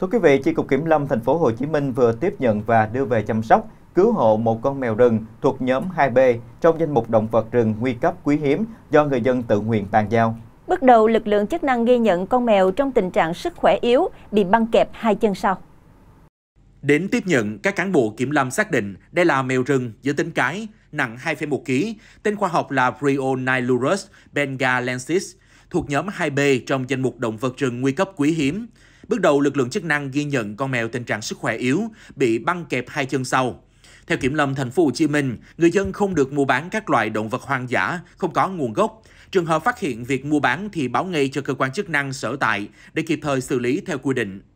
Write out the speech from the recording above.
Thưa quý vị, Chi cục Kiểm lâm thành phố Hồ Chí Minh vừa tiếp nhận và đưa về chăm sóc, cứu hộ một con mèo rừng thuộc nhóm 2B trong danh mục động vật rừng nguy cấp quý hiếm do người dân tự nguyện bàn giao. Bước đầu, lực lượng chức năng ghi nhận con mèo trong tình trạng sức khỏe yếu, bị băng kẹp hai chân sau. Đến tiếp nhận, các cán bộ kiểm lâm xác định đây là mèo rừng giới tính cái, nặng 2,1 kg, tên khoa học là Brionylurus bengalensis, thuộc nhóm 2B trong danh mục động vật rừng nguy cấp quý hiếm. Bước đầu, lực lượng chức năng ghi nhận con mèo tình trạng sức khỏe yếu, bị băng kẹp hai chân sau. Theo Kiểm lâm Thành phố Hồ Chí Minh, người dân không được mua bán các loại động vật hoang dã, không có nguồn gốc. Trường hợp phát hiện việc mua bán thì báo ngay cho cơ quan chức năng sở tại để kịp thời xử lý theo quy định.